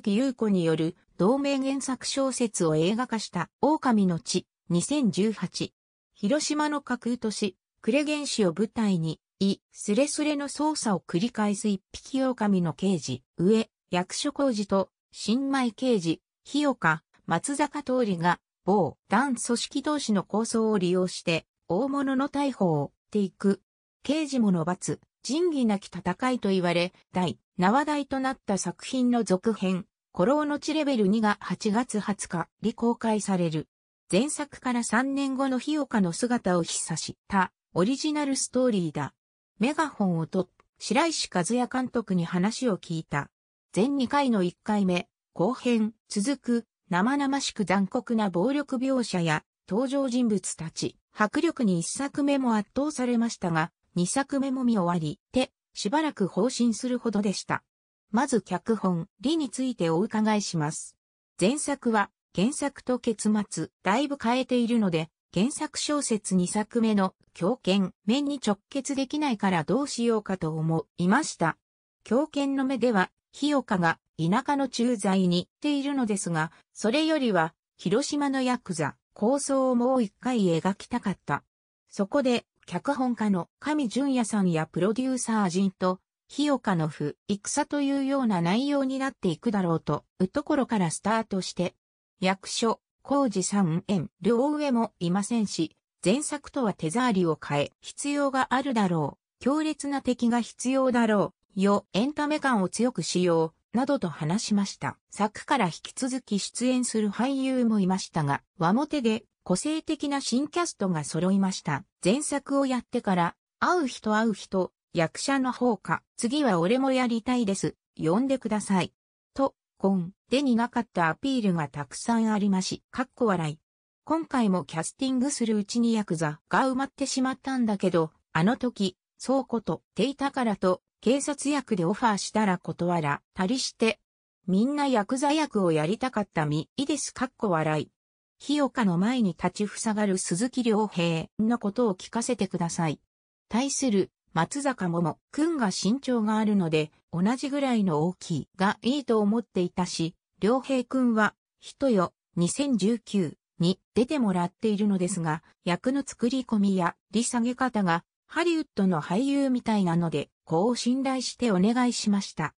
月優子による同名原作小説を映画化した狼の血2018。広島の架空都市、呉原市を舞台に、い、すれすれの捜査を繰り返す一匹狼の刑事、上、役所工事と、新米刑事、日岡、松坂通りが、某、団組織同士の構想を利用して、大物の逮捕を追っていく。刑事もの罰、仁義なき戦いと言われ、大、縄題となった作品の続編、古老の地レベル2が8月20日に公開される。前作から3年後の日岡の姿を引さしたオリジナルストーリーだ。メガホンをと、白石和也監督に話を聞いた。全2回の1回目、後編、続く、生々しく残酷な暴力描写や、登場人物たち、迫力に一作目も圧倒されましたが、2作目も見終わり、て、しばらく放心するほどでした。まず脚本、理についてお伺いします。前作は、原作と結末、だいぶ変えているので、原作小説2作目の狂犬、面に直結できないからどうしようかと思いました。狂犬の目では、日岡が田舎の駐在に行っているのですが、それよりは、広島のヤクザ、構想をもう一回描きたかった。そこで、脚本家の上淳也さんやプロデューサー陣と、日岡の不、戦というような内容になっていくだろうと、うところからスタートして、役所、工事三円、両上もいませんし、前作とは手触りを変え、必要があるだろう、強烈な敵が必要だろう、よ、エンタメ感を強くしよう、などと話しました。作から引き続き出演する俳優もいましたが、和もテで個性的な新キャストが揃いました。前作をやってから、会う人会う人、役者の方か、次は俺もやりたいです、呼んでください。と、ン、でになかったアピールがたくさんありまし、かっこ笑い。今回もキャスティングするうちにヤクザが埋まってしまったんだけど、あの時、倉庫とていたからと、警察役でオファーしたら断ら、たりして、みんなヤクザ役をやりたかったみ、いいですかっこ笑い。日岡の前に立ちふさがる鈴木良平のことを聞かせてください。対する松坂桃君が身長があるので同じぐらいの大きいがいいと思っていたし、良平君は人よ2019に出てもらっているのですが、役の作り込みや利下げ方がハリウッドの俳優みたいなので、こう信頼してお願いしました。